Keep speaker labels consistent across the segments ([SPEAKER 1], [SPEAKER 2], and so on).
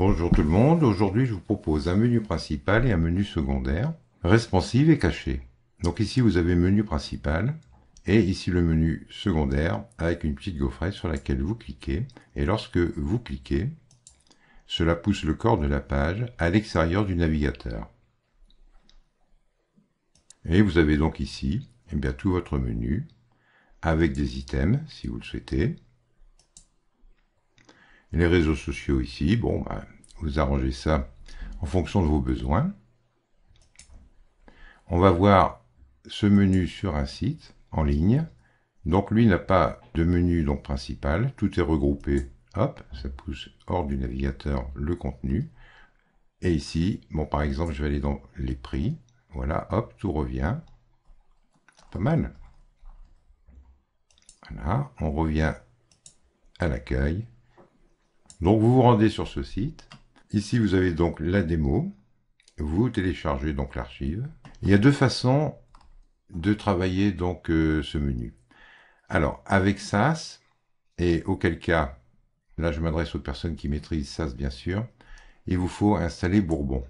[SPEAKER 1] Bonjour tout le monde, aujourd'hui je vous propose un menu principal et un menu secondaire, responsive et caché. Donc ici vous avez menu principal et ici le menu secondaire avec une petite gaufrette sur laquelle vous cliquez et lorsque vous cliquez, cela pousse le corps de la page à l'extérieur du navigateur. Et vous avez donc ici eh bien, tout votre menu avec des items si vous le souhaitez, les réseaux sociaux ici, bon, bah, vous arrangez ça en fonction de vos besoins. On va voir ce menu sur un site en ligne. Donc lui n'a pas de menu donc principal, tout est regroupé, hop, ça pousse hors du navigateur le contenu. Et ici, bon par exemple, je vais aller dans les prix, voilà, hop, tout revient. Pas mal. Voilà, on revient à l'accueil, donc vous vous rendez sur ce site. Ici, vous avez donc la démo. Vous téléchargez donc l'archive. Il y a deux façons de travailler donc euh, ce menu. Alors, avec SAS, et auquel cas, là je m'adresse aux personnes qui maîtrisent SAS bien sûr, il vous faut installer Bourbon.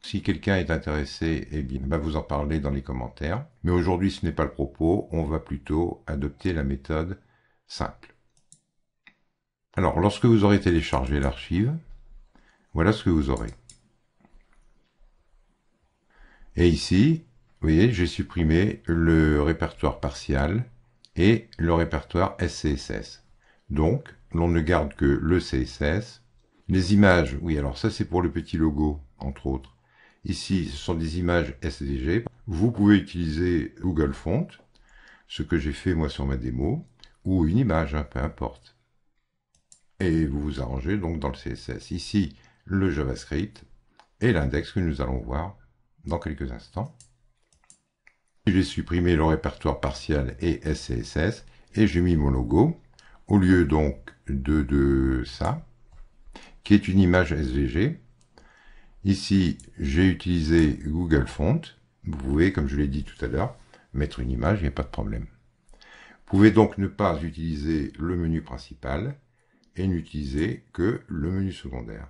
[SPEAKER 1] Si quelqu'un est intéressé, eh bien, vous en parlez dans les commentaires. Mais aujourd'hui, ce n'est pas le propos, on va plutôt adopter la méthode simple. Alors, lorsque vous aurez téléchargé l'archive, voilà ce que vous aurez. Et ici, vous voyez, j'ai supprimé le répertoire partial et le répertoire SCSS. Donc, l'on ne garde que le CSS. Les images, oui, alors ça c'est pour le petit logo, entre autres. Ici, ce sont des images SDG. Vous pouvez utiliser Google Font, ce que j'ai fait moi sur ma démo, ou une image, hein, peu importe et vous vous arrangez donc dans le CSS. Ici, le JavaScript et l'index que nous allons voir dans quelques instants. J'ai supprimé le répertoire partiel et SCSS et j'ai mis mon logo au lieu donc de, de ça, qui est une image SVG. Ici, j'ai utilisé Google Font. Vous pouvez, comme je l'ai dit tout à l'heure, mettre une image, il n'y a pas de problème. Vous pouvez donc ne pas utiliser le menu principal, et n'utiliser que le menu secondaire.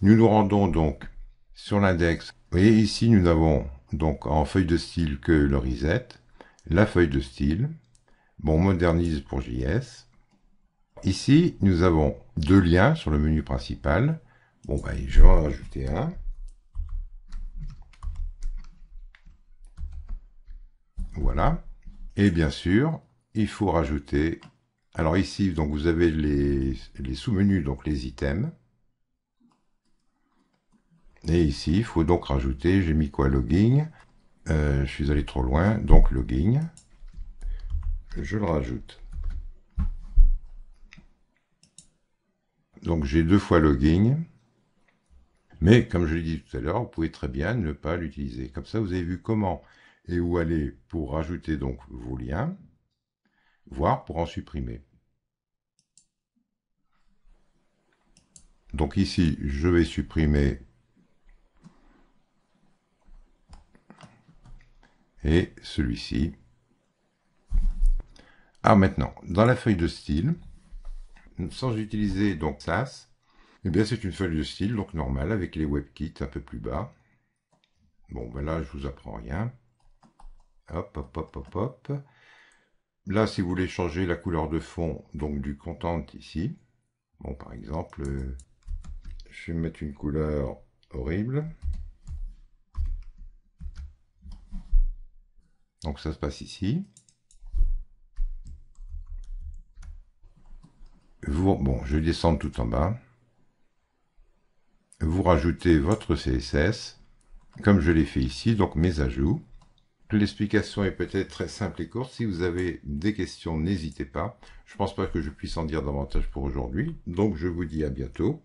[SPEAKER 1] Nous nous rendons donc sur l'index. Vous voyez ici, nous n'avons donc en feuille de style que le reset, la feuille de style, bon modernise pour JS. Ici, nous avons deux liens sur le menu principal. Bon, bah, je vais en rajouter un. Voilà. Et bien sûr, il faut rajouter alors ici, donc vous avez les, sous-menus, donc les items. Et ici, il faut donc rajouter, j'ai mis quoi Logging. Euh, je suis allé trop loin, donc Logging. Je le rajoute. Donc j'ai deux fois Logging. Mais comme je l'ai dit tout à l'heure, vous pouvez très bien ne pas l'utiliser. Comme ça, vous avez vu comment et où aller pour rajouter donc vos liens voire pour en supprimer. Donc ici, je vais supprimer et celui-ci. Ah, maintenant, dans la feuille de style, sans utiliser donc SAS, eh bien c'est une feuille de style, donc normale, avec les WebKits un peu plus bas. Bon, ben là, je vous apprends rien. Hop, hop, hop, hop, hop là, si vous voulez changer la couleur de fond donc du content ici, bon, par exemple, euh, je vais mettre une couleur horrible. Donc ça se passe ici. Vous, bon, je descends tout en bas. Vous rajoutez votre CSS, comme je l'ai fait ici, donc mes ajouts. L'explication est peut-être très simple et courte. Si vous avez des questions, n'hésitez pas. Je ne pense pas que je puisse en dire davantage pour aujourd'hui. Donc je vous dis à bientôt.